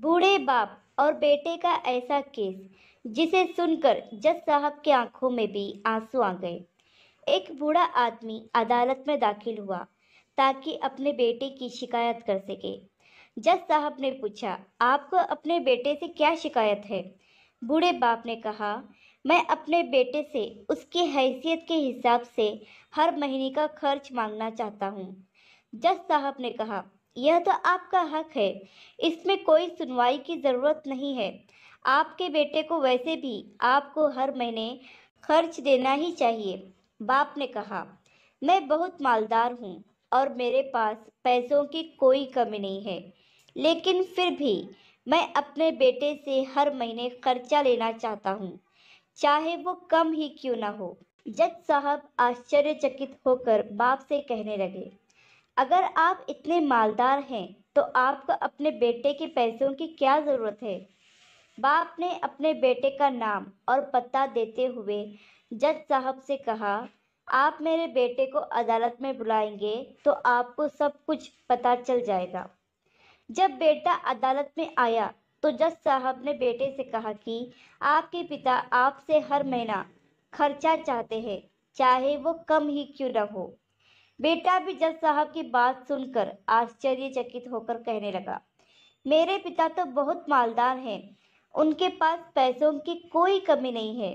बूढ़े बाप और बेटे का ऐसा केस जिसे सुनकर जज साहब की आंखों में भी आंसू आ गए एक बूढ़ा आदमी अदालत में दाखिल हुआ ताकि अपने बेटे की शिकायत कर सके जज साहब ने पूछा आपको अपने बेटे से क्या शिकायत है बूढ़े बाप ने कहा मैं अपने बेटे से उसकी हैसियत के हिसाब से हर महीने का खर्च मांगना चाहता हूँ जज साहब ने कहा यह तो आपका हक है इसमें कोई सुनवाई की ज़रूरत नहीं है आपके बेटे को वैसे भी आपको हर महीने खर्च देना ही चाहिए बाप ने कहा मैं बहुत मालदार हूँ और मेरे पास पैसों की कोई कमी नहीं है लेकिन फिर भी मैं अपने बेटे से हर महीने खर्चा लेना चाहता हूँ चाहे वो कम ही क्यों ना हो जज साहब आश्चर्यचकित होकर बाप से कहने लगे अगर आप इतने मालदार हैं तो आपको अपने बेटे के पैसों की क्या ज़रूरत है बाप ने अपने बेटे का नाम और पता देते हुए जज साहब से कहा आप मेरे बेटे को अदालत में बुलाएंगे तो आपको सब कुछ पता चल जाएगा जब बेटा अदालत में आया तो जज साहब ने बेटे से कहा कि आपके पिता आपसे हर महीना खर्चा चाहते हैं चाहे वो कम ही क्यों न हो बेटा भी जज साहब की बात सुनकर आश्चर्यचकित होकर कहने लगा मेरे पिता तो बहुत मालदार हैं उनके पास पैसों की कोई कमी नहीं है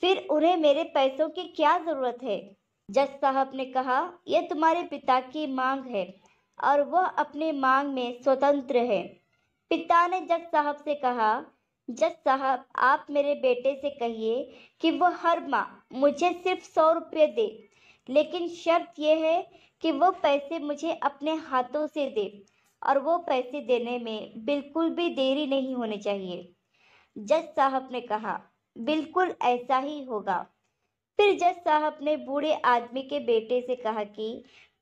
फिर उन्हें मेरे पैसों की क्या ज़रूरत है जज साहब ने कहा यह तुम्हारे पिता की मांग है और वह अपनी मांग में स्वतंत्र है पिता ने जज साहब से कहा जज साहब आप मेरे बेटे से कहिए कि वह हर माह मुझे सिर्फ सौ रुपये दे लेकिन शर्त यह है कि वो पैसे मुझे अपने हाथों से दे और वो पैसे देने में बिल्कुल भी देरी नहीं होनी चाहिए जज साहब ने कहा बिल्कुल ऐसा ही होगा फिर जज साहब ने बूढ़े आदमी के बेटे से कहा कि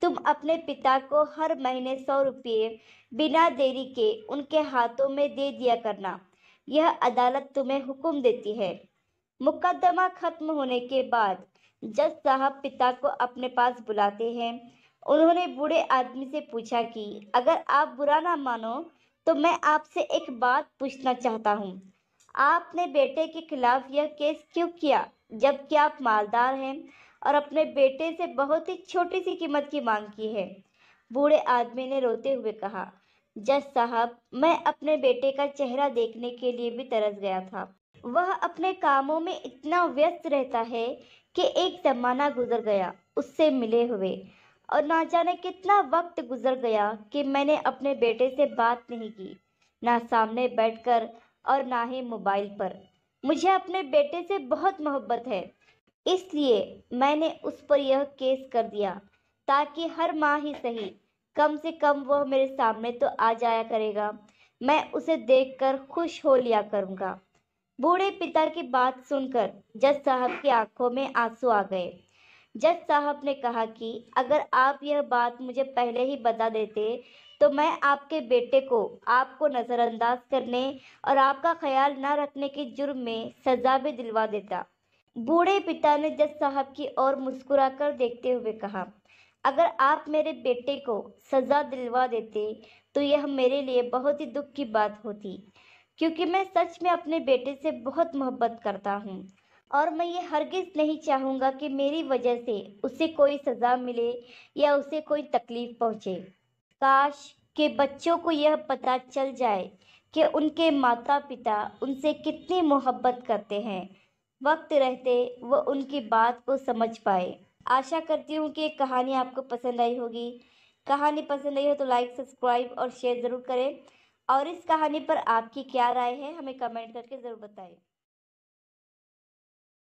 तुम अपने पिता को हर महीने सौ रुपये बिना देरी के उनके हाथों में दे दिया करना यह अदालत तुम्हें हुक्म देती है मुकदमा खत्म होने के बाद जज साहब पिता को अपने पास बुलाते हैं उन्होंने बूढ़े आदमी से पूछा कि अगर आप बुरा ना मानो तो मैं आपसे एक बात पूछना चाहता हूँ आपने बेटे के खिलाफ यह केस क्यों किया जबकि आप मालदार हैं और अपने बेटे से बहुत ही छोटी सी कीमत की मांग की है बूढ़े आदमी ने रोते हुए कहा जज साहब मैं अपने बेटे का चेहरा देखने के लिए भी तरस गया था वह अपने कामों में इतना व्यस्त रहता है कि एक ज़माना गुजर गया उससे मिले हुए और ना जाने कितना वक्त गुजर गया कि मैंने अपने बेटे से बात नहीं की ना सामने बैठकर और ना ही मोबाइल पर मुझे अपने बेटे से बहुत मोहब्बत है इसलिए मैंने उस पर यह केस कर दिया ताकि हर माँ ही सही कम से कम वह मेरे सामने तो आ जाया करेगा मैं उसे देखकर खुश हो लिया करूँगा बूढ़े पिता की बात सुनकर जज साहब की आंखों में आंसू आ गए जज साहब ने कहा कि अगर आप यह बात मुझे पहले ही बता देते तो मैं आपके बेटे को आपको नज़रअंदाज करने और आपका ख्याल न रखने के जुर्म में सजा भी दिलवा देता बूढ़े पिता ने जज साहब की ओर मुस्कुराकर देखते हुए कहा अगर आप मेरे बेटे को सज़ा दिलवा देते तो यह मेरे लिए बहुत ही दुख की बात होती क्योंकि मैं सच में अपने बेटे से बहुत मोहब्बत करता हूँ और मैं ये हरगिज़ नहीं चाहूँगा कि मेरी वजह से उसे कोई सज़ा मिले या उसे कोई तकलीफ़ पहुँचे काश के बच्चों को यह पता चल जाए कि उनके माता पिता उनसे कितनी मोहब्बत करते हैं वक्त रहते वो उनकी बात को समझ पाए आशा करती हूँ कि कहानी आपको पसंद आई होगी कहानी पसंद आई हो तो लाइक सब्सक्राइब और शेयर ज़रूर करें और इस कहानी पर आपकी क्या राय है हमें कमेंट करके ज़रूर बताएं